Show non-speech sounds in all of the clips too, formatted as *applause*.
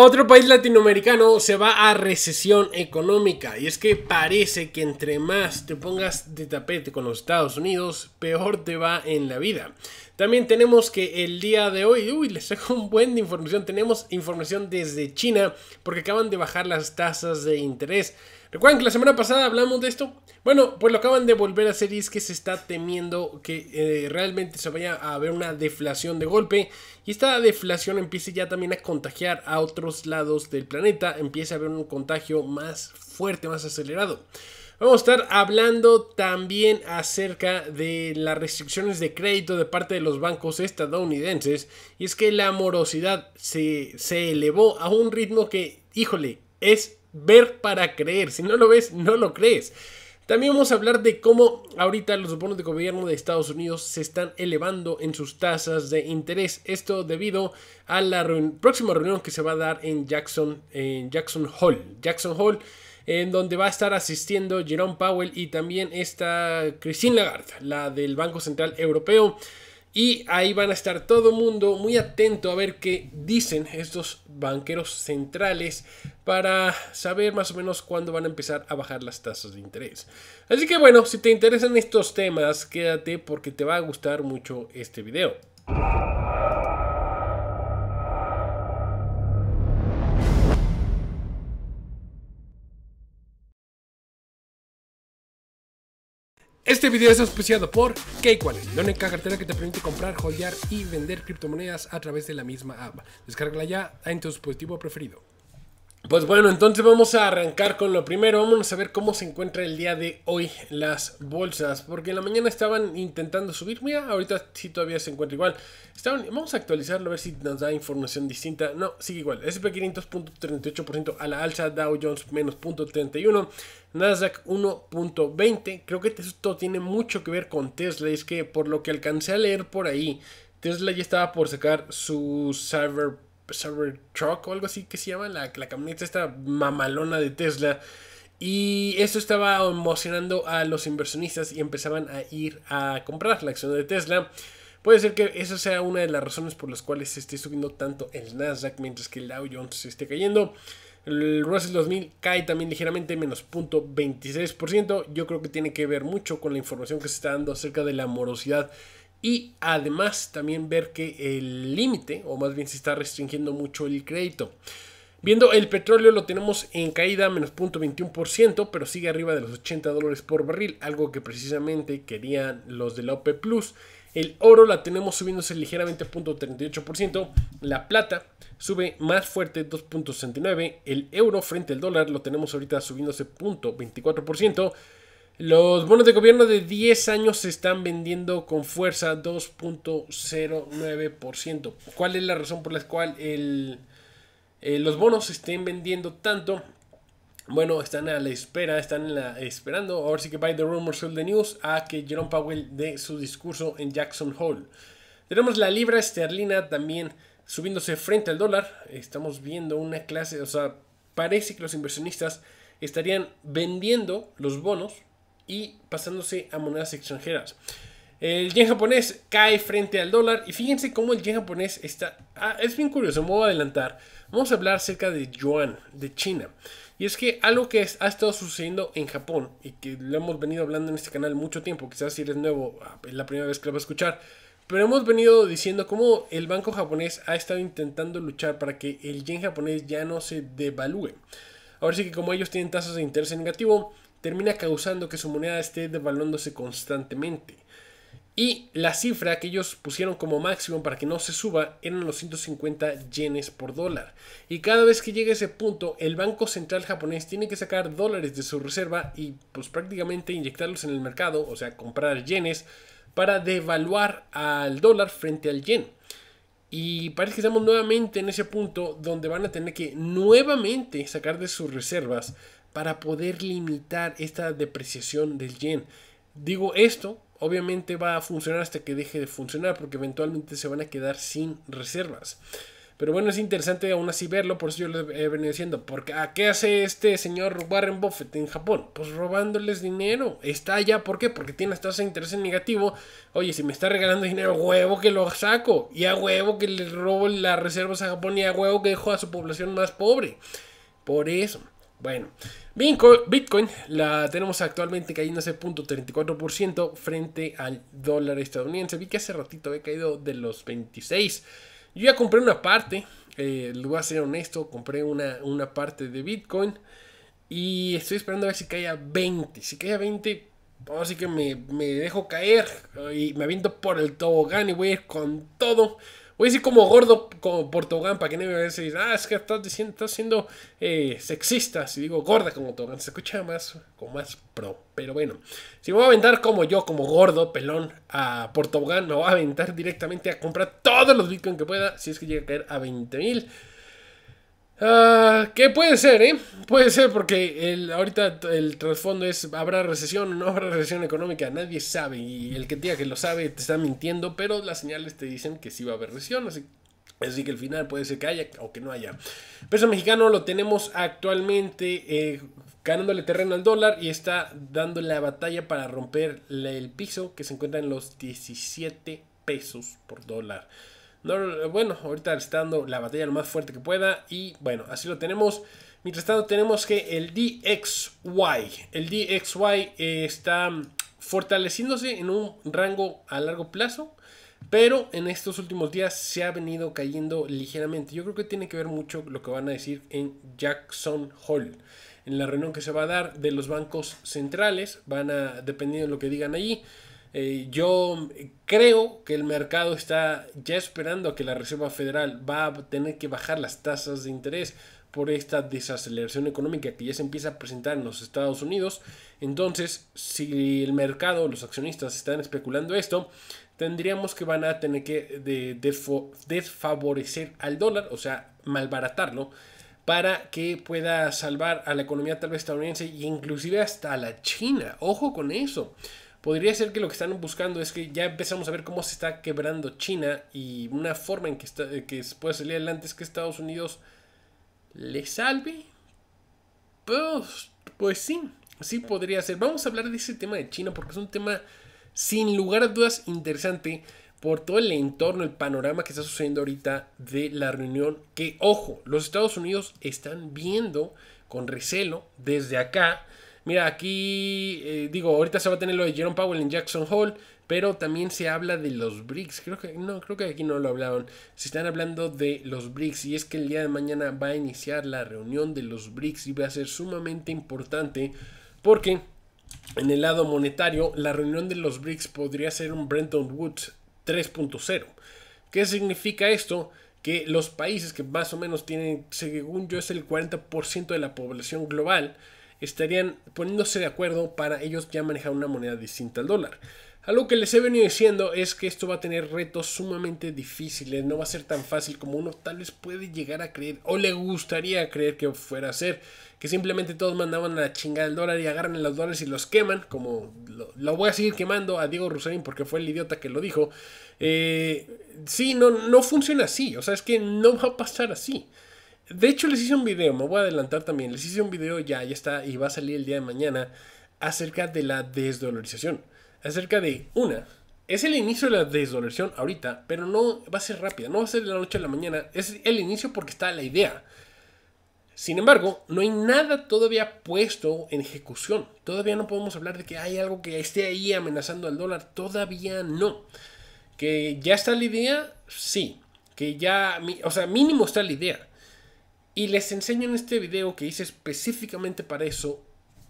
Otro país latinoamericano se va a recesión económica y es que parece que entre más te pongas de tapete con los Estados Unidos, peor te va en la vida. También tenemos que el día de hoy, uy, les saco un buen de información. Tenemos información desde China porque acaban de bajar las tasas de interés. Recuerden que la semana pasada hablamos de esto? Bueno, pues lo acaban de volver a hacer y es que se está temiendo que eh, realmente se vaya a haber una deflación de golpe y esta deflación empiece ya también a contagiar a otros lados del planeta, empieza a haber un contagio más fuerte, más acelerado. Vamos a estar hablando también acerca de las restricciones de crédito de parte de los bancos estadounidenses. Y es que la morosidad se, se elevó a un ritmo que, híjole, es ver para creer. Si no lo ves, no lo crees. También vamos a hablar de cómo ahorita los bonos de gobierno de Estados Unidos se están elevando en sus tasas de interés. Esto debido a la próxima reunión que se va a dar en Jackson, en Jackson Hall. Jackson Hall en donde va a estar asistiendo Jerome Powell y también está Christine Lagarde, la del Banco Central Europeo. Y ahí van a estar todo el mundo muy atento a ver qué dicen estos banqueros centrales para saber más o menos cuándo van a empezar a bajar las tasas de interés. Así que bueno, si te interesan estos temas, quédate porque te va a gustar mucho este video. Este video es auspiciado por Cakewallet, la única cartera que te permite comprar, joyar y vender criptomonedas a través de la misma app. Descárgala ya en tu dispositivo preferido. Pues bueno, entonces vamos a arrancar con lo primero. Vamos a ver cómo se encuentra el día de hoy las bolsas. Porque en la mañana estaban intentando subir. Mira, ahorita sí todavía se encuentra igual. Estaban, vamos a actualizarlo a ver si nos da información distinta. No, sigue igual. S&P 500.38% a la alza. Dow Jones menos 0.31. Nasdaq 1.20. Creo que esto tiene mucho que ver con Tesla. Es que por lo que alcancé a leer por ahí, Tesla ya estaba por sacar su Cyber Server Truck o algo así que se llama, la, camioneta esta mamalona de Tesla. Y eso estaba emocionando a los inversionistas y empezaban a ir a comprar la acción de Tesla. Puede ser que esa sea una de las razones por las cuales se esté subiendo tanto el Nasdaq mientras que el Dow Jones se esté cayendo. El Russell 2000 cae también ligeramente, menos 0.26%. Yo creo que tiene que ver mucho con la información que se está dando acerca de la morosidad y además también ver que el límite, o más bien se está restringiendo mucho el crédito. Viendo el petróleo lo tenemos en caída menos 0.21%, pero sigue arriba de los 80 dólares por barril, algo que precisamente querían los de la OP Plus. El oro la tenemos subiéndose ligeramente 0.38%, la plata sube más fuerte 2.69%, el euro frente al dólar lo tenemos ahorita subiéndose 0.24%, los bonos de gobierno de 10 años se están vendiendo con fuerza 2.09%. ¿Cuál es la razón por la cual eh, los bonos se estén vendiendo tanto? Bueno, están a la espera, están la, esperando, ahora sí que by the rumors of the news, a que Jerome Powell dé su discurso en Jackson Hole. Tenemos la libra esterlina también subiéndose frente al dólar. Estamos viendo una clase, o sea, parece que los inversionistas estarían vendiendo los bonos y pasándose a monedas extranjeras. El yen japonés cae frente al dólar y fíjense cómo el yen japonés está... Ah, es bien curioso, me voy a adelantar. Vamos a hablar acerca de yuan, de China. Y es que algo que ha estado sucediendo en Japón y que lo hemos venido hablando en este canal mucho tiempo, quizás si eres nuevo, ah, es la primera vez que lo vas a escuchar, pero hemos venido diciendo cómo el banco japonés ha estado intentando luchar para que el yen japonés ya no se devalúe. Ahora sí que como ellos tienen tasas de interés negativo, termina causando que su moneda esté devaluándose constantemente. Y la cifra que ellos pusieron como máximo para que no se suba eran los 150 yenes por dólar. Y cada vez que llegue ese punto, el Banco Central japonés tiene que sacar dólares de su reserva y pues prácticamente inyectarlos en el mercado, o sea, comprar yenes para devaluar al dólar frente al yen. Y parece que estamos nuevamente en ese punto donde van a tener que nuevamente sacar de sus reservas para poder limitar esta depreciación del yen. Digo esto, obviamente va a funcionar hasta que deje de funcionar porque eventualmente se van a quedar sin reservas. Pero bueno, es interesante aún así verlo, por eso yo les he venido diciendo, porque ¿a qué hace este señor Warren Buffett en Japón? Pues robándoles dinero. Está allá, ¿por qué? Porque tiene hasta de interés en negativo. Oye, si me está regalando dinero, huevo que lo saco. Y a huevo que le robo las reservas a Japón y a huevo que dejo a su población más pobre. Por eso. Bueno, Bitcoin la tenemos actualmente cayendo ese punto 34% frente al dólar estadounidense. Vi que hace ratito había caído de los 26. Yo ya compré una parte, eh, lo voy a ser honesto, compré una, parte de Bitcoin y estoy esperando a ver si cae a 20. Si cae a 20, así que me, me dejo caer y me aviento por el tobogán y voy a ir con todo Voy a decir como gordo como Portugal, para que no me decir, ah, es que estás diciendo, estás siendo eh, sexista. Si digo gorda como Togán, se escucha más, como más pro. Pero bueno, si me voy a aventar como yo, como gordo, pelón, a Portugal, me voy a aventar directamente a comprar todos los bitcoins que pueda, si es que llega a caer a $20,000. Ah, que puede ser, ¿eh? Puede ser porque ahorita el trasfondo es, ¿habrá recesión o no habrá recesión económica? Nadie sabe y el que diga que lo sabe te está mintiendo, pero las señales te dicen que sí va a haber recesión, así, que el final puede ser que haya o que no haya. Peso mexicano lo tenemos actualmente eh, ganándole terreno al dólar y está dando la batalla para romper el piso que se encuentra en los 17 pesos por dólar bueno, ahorita está dando la batalla lo más fuerte que pueda. Y bueno, así lo tenemos. Mientras tanto, tenemos que el DXY. El DXY está fortaleciéndose en un rango a largo plazo. Pero en estos últimos días se ha venido cayendo ligeramente. Yo creo que tiene que ver mucho lo que van a decir en Jackson Hall. En la reunión que se va a dar de los bancos centrales. Van a, dependiendo de lo que digan allí eh, yo creo que el mercado está ya esperando que la Reserva Federal va a tener que bajar las tasas de interés por esta desaceleración económica que ya se empieza a presentar en los Estados Unidos. Entonces, si el mercado, los accionistas están especulando esto, tendríamos que van a tener que desfavorecer al dólar, o sea, malbaratarlo, para que pueda salvar a la economía tal vez estadounidense e inclusive hasta a la China. Ojo con eso. Podría ser que lo que están buscando es que ya empezamos a ver cómo se está quebrando China y una forma en que, eh, se que puede salir adelante es que Estados Unidos le salve. Pues, pues sí, sí podría ser. Vamos a hablar de ese tema de China porque es un tema sin lugar a dudas interesante por todo el entorno, el panorama que está sucediendo ahorita de la reunión que, ojo, los Estados Unidos están viendo con recelo desde acá Mira, aquí eh, digo, ahorita se va a tener lo de Jerome Powell en Jackson Hole, pero también se habla de los BRICS. Creo que no, creo que aquí no lo hablaban. Se están hablando de los BRICS y es que el día de mañana va a iniciar la reunión de los BRICS y va a ser sumamente importante porque en el lado monetario la reunión de los BRICS podría ser un Brenton Woods 3.0. ¿Qué significa esto? que los países que más o menos tienen, según yo, es el 40% de la población global, estarían poniéndose de acuerdo para ellos ya manejar una moneda distinta al dólar. Algo que les he venido diciendo es que esto va a tener retos sumamente difíciles, no va a ser tan fácil como uno tal vez puede llegar a creer o le gustaría creer que fuera a ser, que simplemente todos mandaban a la chingada el dólar y agarran los dólares y los queman, como lo, voy a seguir quemando a Diego Roussevin porque fue el idiota que lo dijo. Si eh, sí, no, no funciona así, o sea, es que no va a pasar así. De hecho, les hice un video, me voy a adelantar también. Les hice un video ya, ya está, y va a salir el día de mañana acerca de la desdolarización. Acerca de una. Es el inicio de la desdolarización ahorita, pero no va a ser rápida, no va a ser de la noche a la mañana, es el inicio porque está la idea. Sin embargo, no hay nada todavía puesto en ejecución. Todavía no podemos hablar de que hay algo que esté ahí amenazando al dólar. Todavía no. Que ya está la idea, sí. Que ya, o sea, mínimo está la idea. Y les enseño en este video que hice específicamente para eso,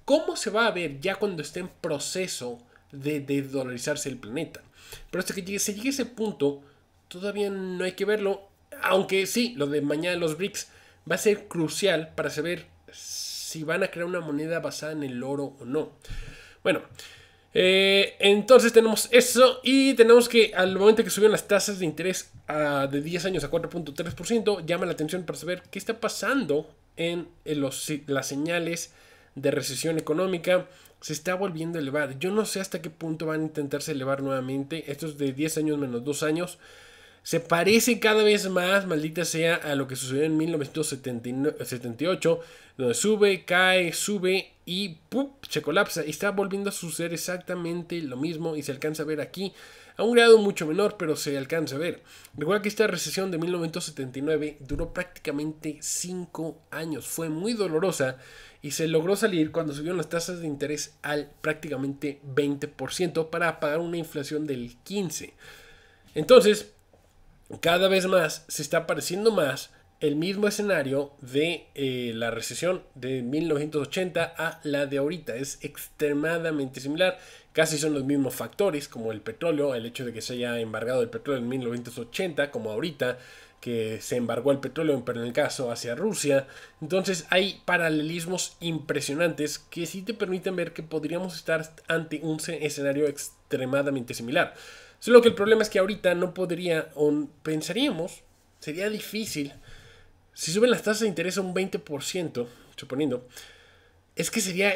cómo se va a ver ya cuando esté en proceso de desdolarizarse el planeta. Pero hasta que se llegue a ese punto, todavía no hay que verlo. Aunque sí, lo de mañana los BRICS va a ser crucial para saber si van a crear una moneda basada en el oro o no. Bueno, eh, entonces tenemos eso y tenemos que al momento que subieron las tasas de interés de 10 años a 4.3%, llama la atención para saber qué está pasando en, los, las señales de recesión económica. Se está volviendo a elevar. Yo no sé hasta qué punto van a intentarse elevar nuevamente. Esto es de 10 años menos 2 años. Se parece cada vez más, maldita sea, a lo que sucedió en 1978, donde sube, cae, sube y se colapsa. y Está volviendo a suceder exactamente lo mismo y se alcanza a ver aquí a un grado mucho menor, pero se alcanza a ver. Recuerda que esta recesión de 1979 duró prácticamente 5 años, fue muy dolorosa y se logró salir cuando subieron las tasas de interés al prácticamente 20% para pagar una inflación del 15%. Entonces, cada vez más se está pareciendo más el mismo escenario de eh, la recesión de 1980 a la de ahorita. Es extremadamente similar. Casi son los mismos factores, como el petróleo, el hecho de que se haya embargado el petróleo en 1980, como ahorita, que se embargó el petróleo, pero en el caso hacia Rusia. Entonces hay paralelismos impresionantes que sí te permiten ver que podríamos estar ante un escenario extremadamente similar. Solo que el problema es que ahorita no podría, o pensaríamos, sería difícil si suben las tasas de interés a un 20%, suponiendo, es que sería...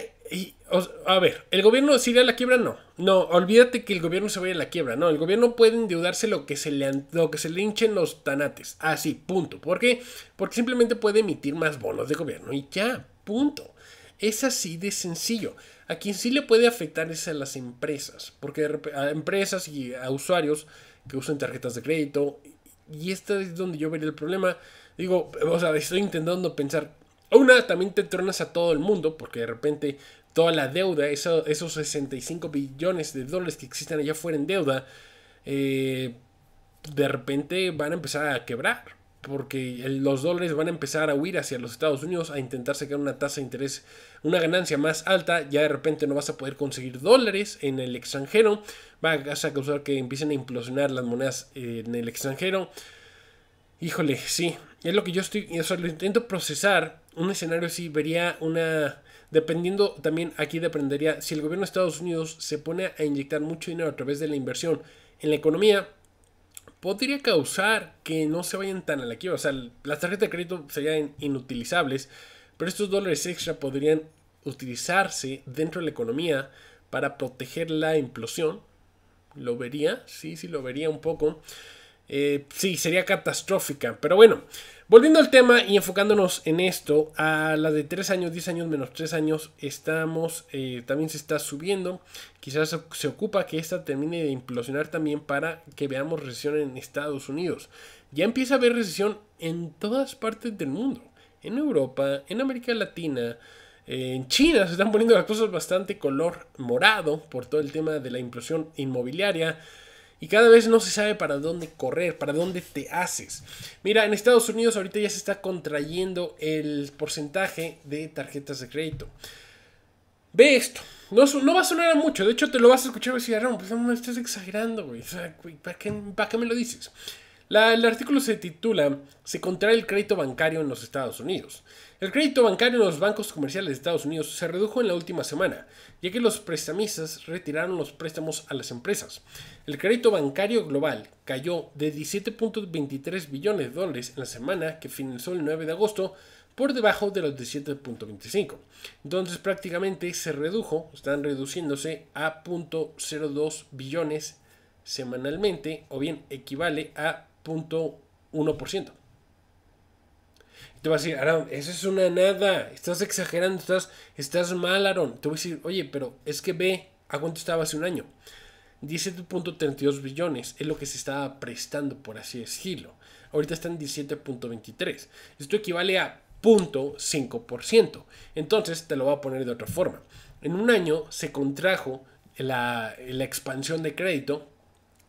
a ver, ¿el gobierno se iría a la quiebra? No. No, olvídate que el gobierno se vaya a la quiebra. No, el gobierno puede endeudarse lo que se le, lo que se le hinchen los tanates. Así, ah, punto. ¿Por qué? Porque simplemente puede emitir más bonos de gobierno y ya, punto. Es así de sencillo. A quien sí le puede afectar es a las empresas, porque a empresas y a usuarios que usan tarjetas de crédito, y esta es donde yo vería el problema Digo, o sea, estoy intentando pensar. Una, también te tronas a todo el mundo, porque de repente toda la deuda, esos 65 billones de dólares que existen allá afuera en deuda, eh, de repente van a empezar a quebrar, porque los dólares van a empezar a huir hacia los Estados Unidos a intentar sacar una tasa de interés, una ganancia más alta, ya de repente no vas a poder conseguir dólares en el extranjero, va a causar que empiecen a implosionar las monedas eh, en el extranjero. Híjole, sí, es lo que yo estoy, lo intento procesar. Un escenario así vería una, dependiendo también aquí dependería si el gobierno de Estados Unidos se pone a inyectar mucho dinero a través de la inversión en la economía, podría causar que no se vayan tan a la quiebra. O sea, las tarjetas de crédito serían inutilizables, pero estos dólares extra podrían utilizarse dentro de la economía para proteger la implosión. Lo vería, sí, sí, lo vería un poco. Eh, sí, sería catastrófica. Pero bueno, volviendo al tema y enfocándonos en esto, a la de 3 años, 10 años menos 3 años, estamos, eh, también se está subiendo. Quizás se ocupa que esta termine de implosionar también para que veamos recesión en Estados Unidos. Ya empieza a haber recesión en todas partes del mundo. En Europa, en América Latina, eh, en China se están poniendo las cosas bastante color morado por todo el tema de la implosión inmobiliaria y cada vez no se sabe para dónde correr, para dónde te haces. Mira, en Estados Unidos ahorita ya se está contrayendo el porcentaje de tarjetas de crédito. Ve esto. No, va a sonar a mucho. De hecho, te lo vas a escuchar decir, pues, no me estás exagerando, güey. *laughs* ¿para, qué, me lo dices? el artículo se titula Se contrae el crédito bancario en los Estados Unidos. El crédito bancario en los bancos comerciales de Estados Unidos se redujo en la última semana, ya que los prestamistas retiraron los préstamos a las empresas. El crédito bancario global cayó de 17.23 billones de dólares en la semana que finalizó el 9 de agosto por debajo de los 17.25. Entonces prácticamente se redujo, están reduciéndose a 0.02 billones semanalmente o bien equivale a 0.1%. Te vas a decir, Aaron, eso es una nada, estás exagerando, estás, estás mal, Aaron. Te voy a decir, oye, pero es que ve a cuánto estaba hace un año. 17.32 billones es lo que se estaba prestando, por así decirlo. Ahorita en 17.23. Esto equivale a 0.5%. Entonces, te lo voy a poner de otra forma. En un año se contrajo la expansión de crédito,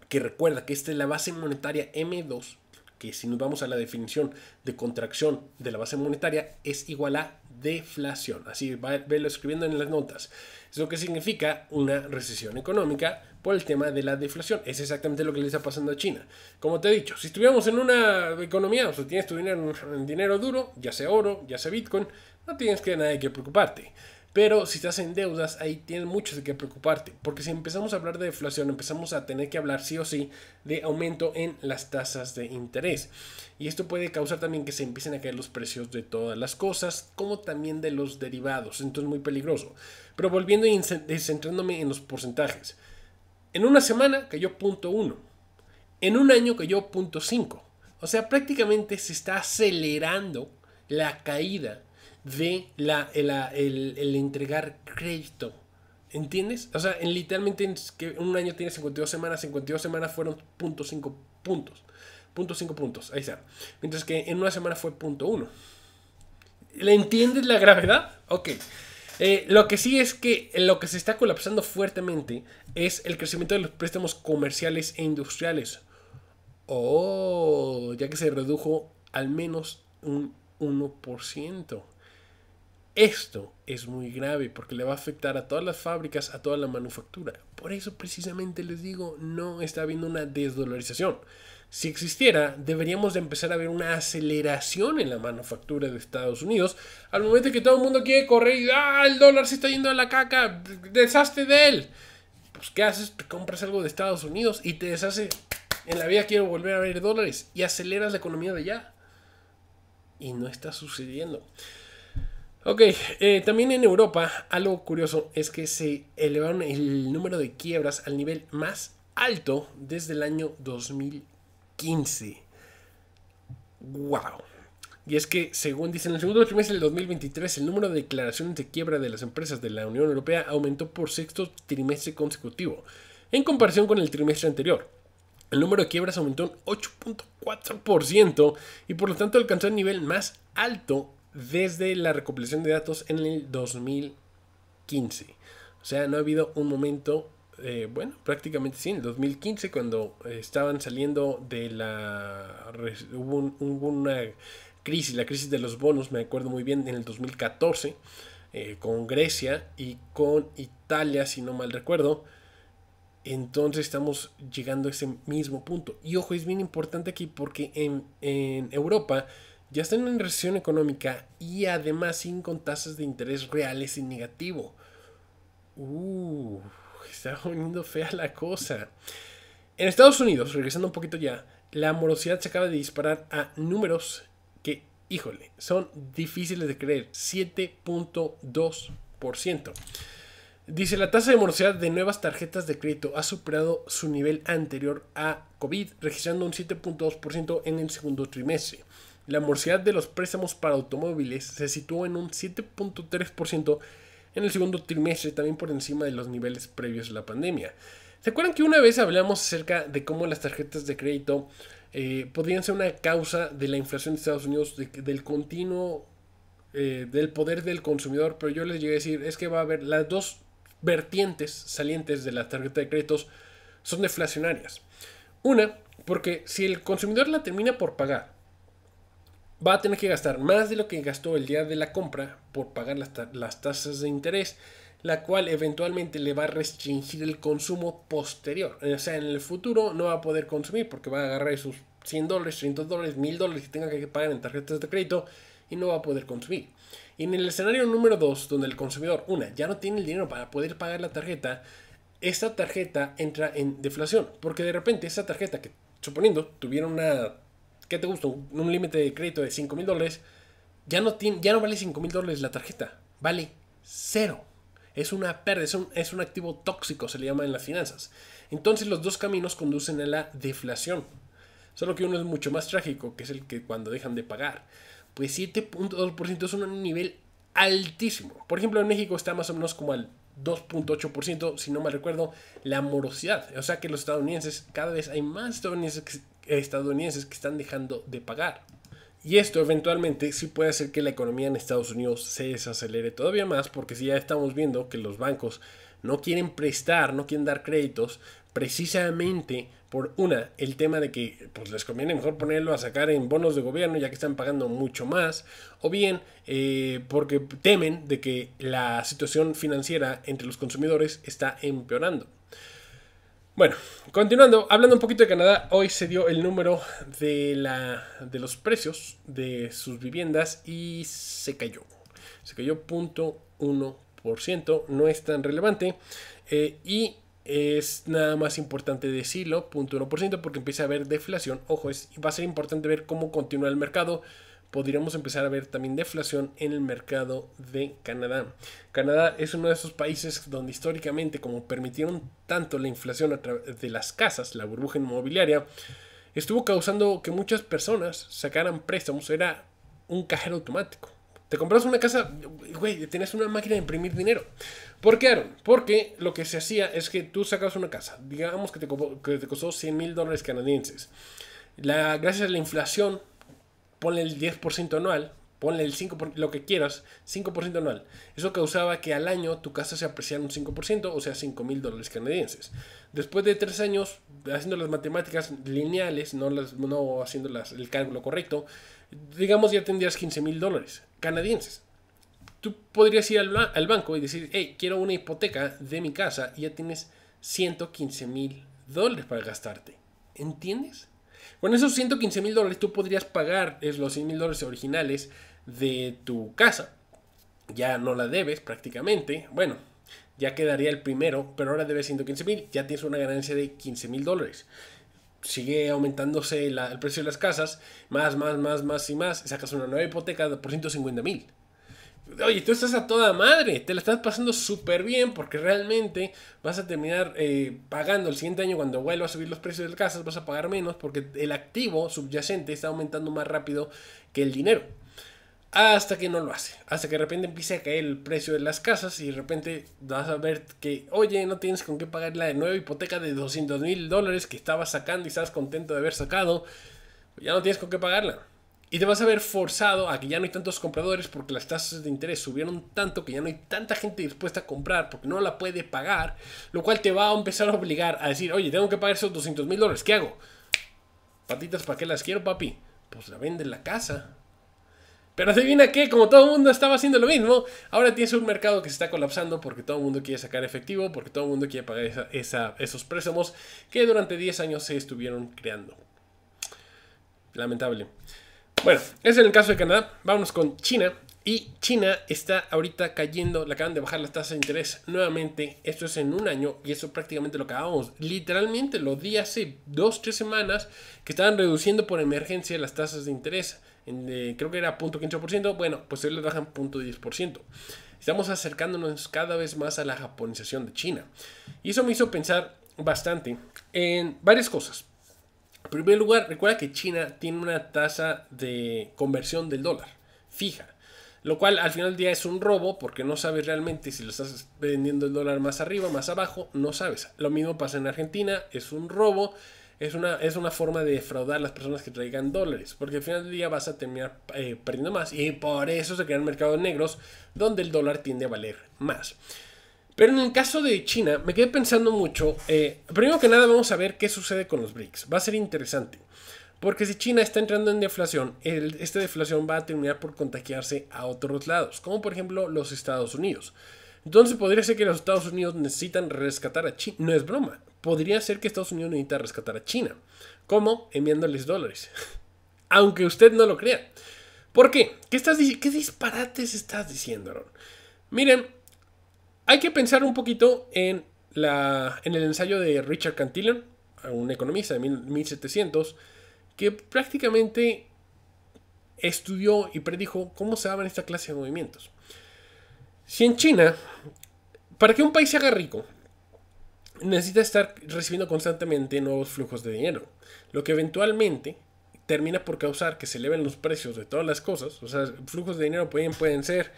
que recuerda que esta es la base monetaria M2, que si nos vamos a la definición de contracción de la base monetaria es igual a deflación. Así va, velo escribiendo en las notas. Eso que significa una recesión económica por el tema de la deflación. Es exactamente lo que le está pasando a China. Como te he dicho, si estuviéramos en una economía, o sea, tienes tu dinero dinero duro, ya sea oro, ya sea Bitcoin, no tienes que nada que preocuparte. Pero si estás en deudas, ahí tienes mucho de qué preocuparte. Porque si empezamos a hablar de deflación, empezamos a tener que hablar sí o sí de aumento en las tasas de interés. Y esto puede causar también que se empiecen a caer los precios de todas las cosas, como también de los derivados. Entonces, muy peligroso. Pero volviendo y centrándome en los porcentajes. En una semana cayó 0.1. En un año cayó 0.5. O sea, prácticamente se está acelerando la caída de la, el, entregar crédito. ¿Entiendes? O sea, en, literalmente en que un año tiene 52 semanas, 52 semanas fueron 0.5 puntos. puntos, ahí está. Mientras que en una semana fue punto .1. ¿Le entiendes la gravedad? Ok. Eh, lo que sí es que lo que se está colapsando fuertemente es el crecimiento de los préstamos comerciales e industriales. Oh, ya que se redujo al menos un 1%. Esto es muy grave porque le va a afectar a todas las fábricas, a toda la manufactura. Por eso precisamente les digo, no está habiendo una desdolarización. Si existiera, deberíamos de empezar a ver una aceleración en la manufactura de Estados Unidos al momento que todo el mundo quiere correr y ¡ah! El dólar se está yendo a la caca, deshazte de él. Pues ¿qué haces? Te compras algo de Estados Unidos y te deshace. En la vida quiero volver a ver dólares y aceleras la economía de allá. Y no está sucediendo. Ok, eh, también en Europa algo curioso es que se elevaron el número de quiebras al nivel más alto desde el año 2015. ¡Wow! Y es que, según dicen, en el segundo trimestre del 2023, el número de declaraciones de quiebra de las empresas de la Unión Europea aumentó por sexto trimestre consecutivo, en comparación con el trimestre anterior. El número de quiebras aumentó un 8.4% y por lo tanto alcanzó el nivel más alto desde la recopilación de datos en el 2015. O sea, no ha habido un momento, eh, bueno, prácticamente sí, en el 2015 cuando eh, estaban saliendo de la... hubo, una crisis, la crisis de los bonos, me acuerdo muy bien, en el 2014, eh, con Grecia y con Italia, si no mal recuerdo. Entonces estamos llegando a ese mismo punto. Y ojo, es bien importante aquí porque en, en Europa ya están en recesión económica y además sin con tasas de interés reales y negativo. Uh, está poniendo fea la cosa. En Estados Unidos, regresando un poquito ya, la morosidad se acaba de disparar a números que, híjole, son difíciles de creer. 7.2%. Dice, la tasa de morosidad de nuevas tarjetas de crédito ha superado su nivel anterior a COVID, registrando un 7.2% en el segundo trimestre. La morosidad de los préstamos para automóviles se situó en un 7.3% en el segundo trimestre, también por encima de los niveles previos a la pandemia. ¿Se acuerdan que una vez hablamos acerca de cómo las tarjetas de crédito eh, podrían ser una causa de la inflación de Estados Unidos, del continuo, eh, del poder del consumidor? Pero yo les llegué a decir, es que va a haber las dos vertientes salientes de la tarjeta de créditos son deflacionarias. Una, porque si el consumidor la termina por pagar, va a tener que gastar más de lo que gastó el día de la compra por pagar las, tasas de interés, la cual eventualmente le va a restringir el consumo posterior. O sea, en el futuro no va a poder consumir porque va a agarrar esos 100 dólares, 300 dólares, 1000 dólares que tenga que pagar en tarjetas de crédito y no va a poder consumir. Y en el escenario número 2, donde el consumidor, una, ya no tiene el dinero para poder pagar la tarjeta, esta tarjeta entra en deflación, porque de repente esa tarjeta que suponiendo tuviera una ¿qué te gustó? Un límite de crédito de 5 mil dólares, ya no, tiene, ya no vale 5 mil dólares la tarjeta, vale cero. Es una pérdida, es un, activo tóxico, se le llama en las finanzas. Entonces los dos caminos conducen a la deflación. Solo que uno es mucho más trágico, que es el que cuando dejan de pagar. Pues 7.2% es un nivel altísimo. Por ejemplo, en México está más o menos como al 2.8%, si no me recuerdo, la morosidad. O sea que los estadounidenses, cada vez hay más estadounidenses que estadounidenses que están dejando de pagar. Y esto eventualmente sí puede hacer que la economía en Estados Unidos se desacelere todavía más, porque si ya estamos viendo que los bancos no quieren prestar, no quieren dar créditos, precisamente por una, el tema de que pues, les conviene mejor ponerlo a sacar en bonos de gobierno ya que están pagando mucho más, o bien eh, porque temen de que la situación financiera entre los consumidores está empeorando. Bueno, continuando, hablando un poquito de Canadá, hoy se dio el número de, la, de los precios de sus viviendas y se cayó. Se cayó 0.1%, no es tan relevante. Eh, y es nada más importante decirlo, 0.1%, porque empieza a haber deflación. Ojo, es, va a ser importante ver cómo continúa el mercado podríamos empezar a ver también deflación en el mercado de Canadá. Canadá es uno de esos países donde históricamente, como permitieron tanto la inflación a través de las casas, la burbuja inmobiliaria, estuvo causando que muchas personas sacaran préstamos. Era un cajero automático. Te compras una casa, güey, tenías una máquina de imprimir dinero. ¿Por qué, Aaron? Porque lo que se hacía es que tú sacabas una casa, digamos que te, costó 100 mil dólares canadienses. La, gracias a la inflación, ponle el 10% anual, ponle el 5%, lo que quieras, 5% anual. Eso causaba que al año tu casa se apreciara un 5%, o sea, 5 mil dólares canadienses. Después de tres años, haciendo las matemáticas lineales, no, las, haciendo el cálculo correcto, digamos ya tendrías 15 mil dólares canadienses. Tú podrías ir al, al, banco y decir, hey, quiero una hipoteca de mi casa y ya tienes 115 mil dólares para gastarte. ¿Entiendes? Con esos 115 mil dólares tú podrías pagar los 100 mil dólares originales de tu casa. Ya no la debes prácticamente. Bueno, ya quedaría el primero, pero ahora debes 115 mil. Ya tienes una ganancia de 15 mil dólares. Sigue aumentándose el precio de las casas, más, más, más, más y más. Sacas una nueva hipoteca por 150 mil. Oye, tú estás a toda madre, te la estás pasando súper bien porque realmente vas a terminar eh, pagando el siguiente año cuando vuelva a subir los precios de las casas, vas a pagar menos porque el activo subyacente está aumentando más rápido que el dinero. Hasta que no lo hace, hasta que de repente empiece a caer el precio de las casas y de repente vas a ver que, oye, no tienes con qué pagar la nueva hipoteca de 200 mil dólares que estabas sacando y estabas contento de haber sacado, ya no tienes con qué pagarla y te vas a ver forzado a que ya no hay tantos compradores porque las tasas de interés subieron tanto que ya no hay tanta gente dispuesta a comprar porque no la puede pagar, lo cual te va a empezar a obligar a decir, oye, tengo que pagar esos 200 mil dólares, ¿qué hago? Patitas, ¿para qué las quiero, papi? Pues la venden la casa. Pero adivina que, como todo el mundo estaba haciendo lo mismo, ahora tienes un mercado que se está colapsando porque todo el mundo quiere sacar efectivo, porque todo el mundo quiere pagar esos préstamos que durante 10 años se estuvieron creando. Lamentable. Bueno, es en el caso de Canadá. Vamos con China. Y China está ahorita cayendo, le acaban de bajar las tasas de interés nuevamente. Esto es en un año y eso prácticamente lo acabamos. Literalmente lo di hace dos, tres semanas que estaban reduciendo por emergencia las tasas de interés. Eh, creo que era 0.15%. Bueno, pues hoy le bajan 0.10%. Estamos acercándonos cada vez más a la japonización de China. Y eso me hizo pensar bastante en varias cosas. En primer lugar, recuerda que China tiene una tasa de conversión del dólar fija. Lo cual al final del día es un robo porque no sabes realmente si lo estás vendiendo el dólar más arriba, más abajo, no sabes. Lo mismo pasa en Argentina, es un robo, es una, es una forma de defraudar a las personas que traigan dólares, porque al final del día vas a terminar eh, perdiendo más y por eso se crean mercados negros donde el dólar tiende a valer más. Pero en el caso de China, me quedé pensando mucho. Eh, primero que nada, vamos a ver qué sucede con los BRICS. Va a ser interesante. Porque si China está entrando en deflación, esta deflación va a terminar por contagiarse a otros lados, como por ejemplo los Estados Unidos. Entonces podría ser que los Estados Unidos necesitan rescatar a China. No es broma. Podría ser que Estados Unidos necesita rescatar a China. como Enviándoles dólares. *laughs* Aunque usted no lo crea. ¿Por qué? ¿Qué, estás, qué disparates estás diciendo, Aaron? Miren, hay que pensar un poquito en, la, en el ensayo de Richard Cantillon, un economista de 1700, que prácticamente estudió y predijo cómo se daban esta clase de movimientos. Si en China, para que un país se haga rico, necesita estar recibiendo constantemente nuevos flujos de dinero, lo que eventualmente termina por causar que se eleven los precios de todas las cosas, o sea, flujos de dinero pueden, pueden ser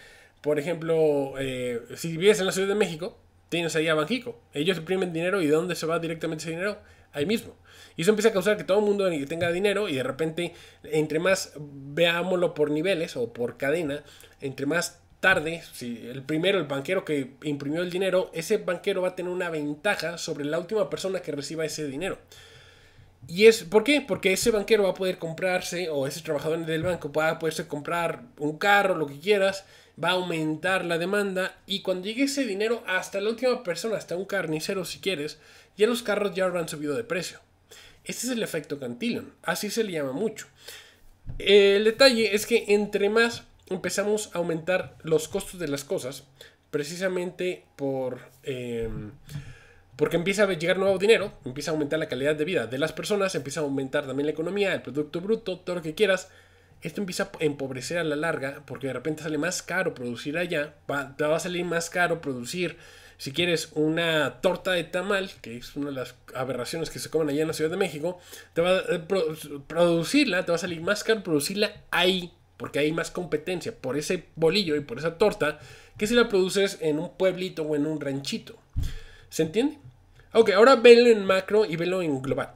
por ejemplo, eh, si vives en la Ciudad de México, tienes ahí a Banjico. Ellos imprimen dinero y ¿de dónde se va directamente ese dinero? Ahí mismo. Y eso empieza a causar que todo el mundo tenga dinero y de repente, entre más veámoslo por niveles o por cadena, entre más tarde, si el primero, el banquero que imprimió el dinero, ese banquero va a tener una ventaja sobre la última persona que reciba ese dinero. ¿Y es por qué? Porque ese banquero va a poder comprarse, o ese trabajador del banco va a poderse comprar un carro, lo que quieras, va a aumentar la demanda y cuando llegue ese dinero hasta la última persona, hasta un carnicero si quieres, ya los carros ya habrán subido de precio. Este es el efecto Cantillon, así se le llama mucho. El detalle es que entre más empezamos a aumentar los costos de las cosas, precisamente por... Em, porque empieza a llegar nuevo dinero, empieza a aumentar la calidad de vida de las personas, empieza a aumentar también la economía, el producto bruto, todo lo que quieras, esto empieza a empobrecer a la larga porque de repente sale más caro producir allá, te va a salir más caro producir, si quieres, una torta de tamal, que es una de las aberraciones que se comen allá en la Ciudad de México, te va a eh, producirla, te va a salir más caro producirla ahí, porque hay más competencia por ese bolillo y por esa torta que si la produces en un pueblito o en un ranchito. ¿Se entiende? Ok, ahora velo en macro y velo en global.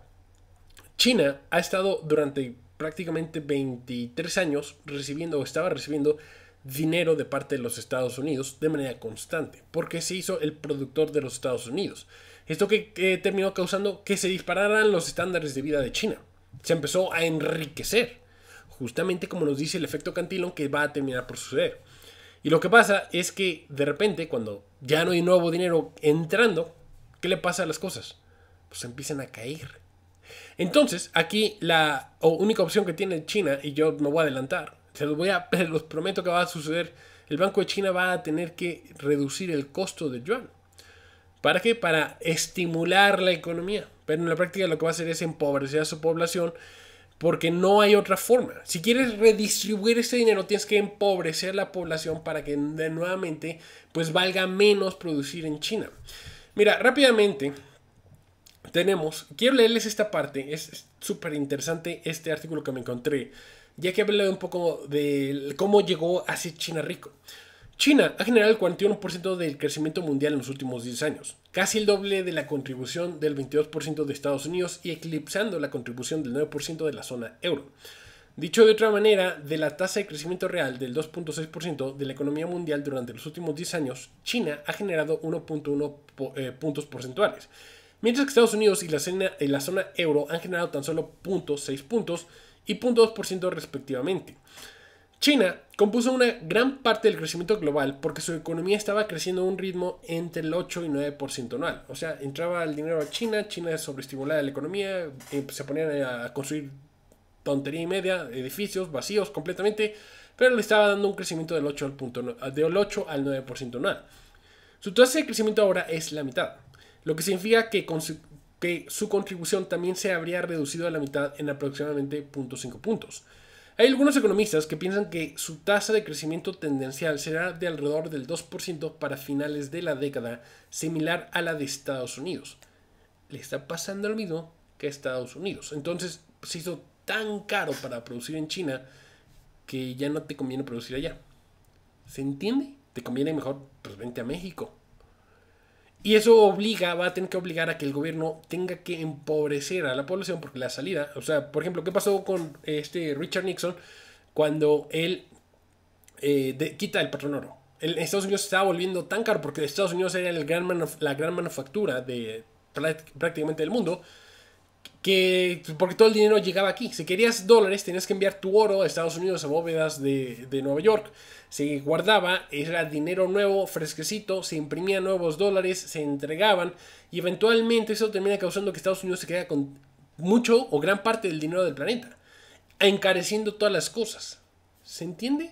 China ha estado durante prácticamente 23 años recibiendo o estaba recibiendo dinero de parte de los Estados Unidos de manera constante, porque se hizo el productor de los Estados Unidos. Esto que, terminó causando que se dispararan los estándares de vida de China. Se empezó a enriquecer, justamente como nos dice el efecto cantilón que va a terminar por suceder. Y lo que pasa es que de repente, cuando ya no hay nuevo dinero entrando, ¿qué le pasa a las cosas? Pues empiezan a caer. Entonces, aquí la única opción que tiene China, y yo me voy a adelantar, se los, voy a, *laughs* los prometo que va a suceder, el Banco de China va a tener que reducir el costo del yuan. ¿Para qué? Para estimular la economía. Pero en la práctica lo que va a hacer es empobrecer a su población porque no hay otra forma. Si quieres redistribuir ese dinero, tienes que empobrecer la población para que nuevamente pues valga menos producir en China. Mira, rápidamente, tenemos, quiero leerles esta parte, es súper interesante este artículo que me encontré, ya que habla un poco de cómo llegó a ser China rico. China ha generado el 41% del crecimiento mundial en los últimos 10 años, casi el doble de la contribución del 22% de Estados Unidos y eclipsando la contribución del 9% de la zona euro. Dicho de otra manera, de la tasa de crecimiento real del 2.6% de la economía mundial durante los últimos 10 años, China ha generado 1.1 eh, puntos porcentuales mientras que Estados Unidos y la, zona, euro han generado tan solo 0.6 puntos y 0.2% respectivamente. China compuso una gran parte del crecimiento global porque su economía estaba creciendo a un ritmo entre el 8 y 9% anual. O sea, entraba el dinero a China, China sobreestimulaba la economía, eh, se ponían a construir tontería y media, edificios vacíos completamente, pero le estaba dando un crecimiento del 8 al, del 8 al 9% anual. Su tasa de crecimiento ahora es la mitad lo que significa que, su, contribución también se habría reducido a la mitad en aproximadamente 0.5 puntos. Hay algunos economistas que piensan que su tasa de crecimiento tendencial será de alrededor del 2% para finales de la década, similar a la de Estados Unidos. Le está pasando lo mismo que a Estados Unidos. Entonces se hizo tan caro para producir en China que ya no te conviene producir allá. ¿Se entiende? ¿Te conviene mejor? Pues vente a México. Y eso obliga, va a tener que obligar a que el gobierno tenga que empobrecer a la población porque la salida, o sea, por ejemplo, ¿qué pasó con este Richard Nixon cuando él eh, quita el patrón oro? El, Estados Unidos se estaba volviendo tan caro porque Estados Unidos era el gran la gran manufactura de prácticamente del mundo que pues, porque todo el dinero llegaba aquí. Si querías dólares, tenías que enviar tu oro a Estados Unidos a bóvedas de, de, Nueva York. Se guardaba, era dinero nuevo, fresquecito, se imprimían nuevos dólares, se entregaban y eventualmente eso termina causando que Estados Unidos se quede con mucho o gran parte del dinero del planeta, encareciendo todas las cosas. ¿Se entiende?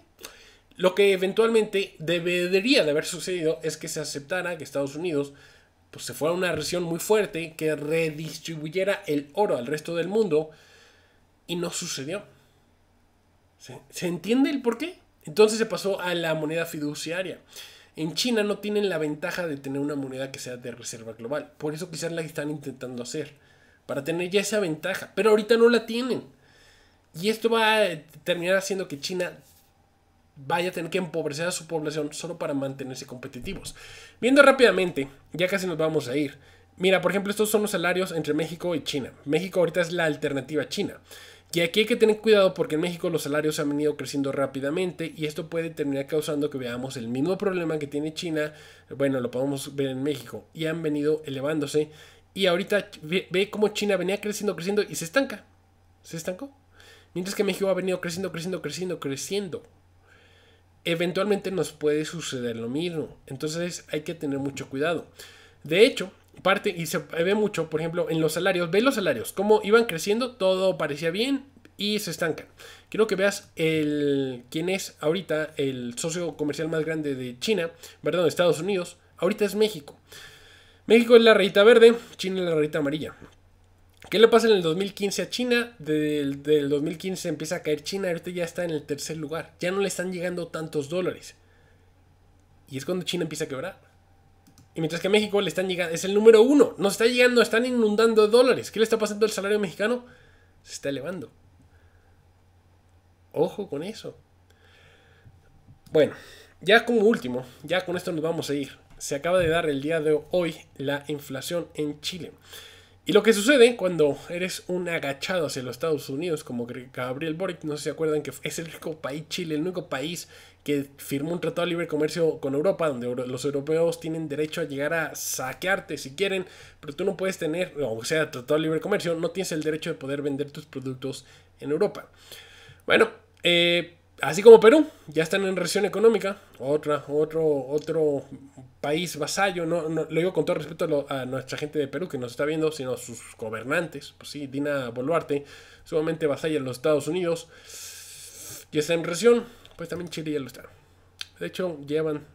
Lo que eventualmente debería de haber sucedido es que se aceptara que Estados Unidos pues se fue a una región muy fuerte que redistribuyera el oro al resto del mundo y no sucedió. ¿Se, ¿se entiende el por qué? Entonces se pasó a la moneda fiduciaria. En China no tienen la ventaja de tener una moneda que sea de reserva global. Por eso quizás la están intentando hacer. Para tener ya esa ventaja. Pero ahorita no la tienen. Y esto va a terminar haciendo que China vaya a tener que empobrecer a su población solo para mantenerse competitivos. Viendo rápidamente, ya casi nos vamos a ir. Mira, por ejemplo, estos son los salarios entre México y China. México ahorita es la alternativa a China. Y aquí hay que tener cuidado porque en México los salarios han venido creciendo rápidamente y esto puede terminar causando que veamos el mismo problema que tiene China, bueno, lo podemos ver en México, y han venido elevándose. Y ahorita ve, ve cómo China venía creciendo, creciendo y se estanca. Se estancó. Mientras que México ha venido creciendo, creciendo, creciendo, creciendo eventualmente nos puede suceder lo mismo. Entonces hay que tener mucho cuidado. De hecho, parte y se ve mucho, por ejemplo, en los salarios. Ve los salarios, cómo iban creciendo, todo parecía bien y se estancan. Quiero que veas el quién es ahorita el socio comercial más grande de China, verdad de Estados Unidos. Ahorita es México. México es la rayita verde, China es la rayita amarilla. ¿Qué le pasa en el 2015 a China? Del, 2015 empieza a caer China, ahorita ya está en el tercer lugar. Ya no le están llegando tantos dólares. Y es cuando China empieza a quebrar. Y mientras que a México le están llegando, es el número uno, nos está llegando, están inundando de dólares. ¿Qué le está pasando al salario mexicano? Se está elevando. Ojo con eso. Bueno, ya como último, ya con esto nos vamos a ir. Se acaba de dar el día de hoy la inflación en Chile. Y lo que sucede cuando eres un agachado hacia los Estados Unidos, como Gabriel Boric, no sé si se acuerdan que es el único país, Chile, el único país que firmó un tratado de libre comercio con Europa, donde los europeos tienen derecho a llegar a saquearte si quieren, pero tú no puedes tener, o sea, tratado de libre comercio, no tienes el derecho de poder vender tus productos en Europa. Bueno, eh, Así como Perú, ya están en recesión económica, otra, otro, otro país vasallo, no, no lo digo con todo respeto a, nuestra gente de Perú que nos está viendo, sino a sus gobernantes, pues sí, Dina Boluarte, sumamente vasalla en los Estados Unidos, ya está en recesión, pues también Chile ya lo está. De hecho, llevan,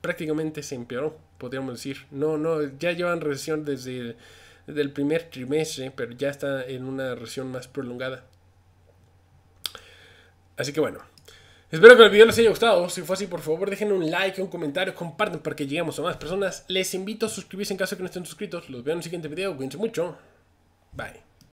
prácticamente se empeoró, podríamos decir, no, no, ya llevan recesión desde, desde el primer trimestre, pero ya está en una recesión más prolongada. Así que bueno. Espero que el video les haya gustado. Si fue así, por favor, dejen un like, un comentario, compartan para que lleguemos a más personas. Les invito a suscribirse en caso de que no estén suscritos. Los veo en el siguiente video. Cuídense mucho. Bye.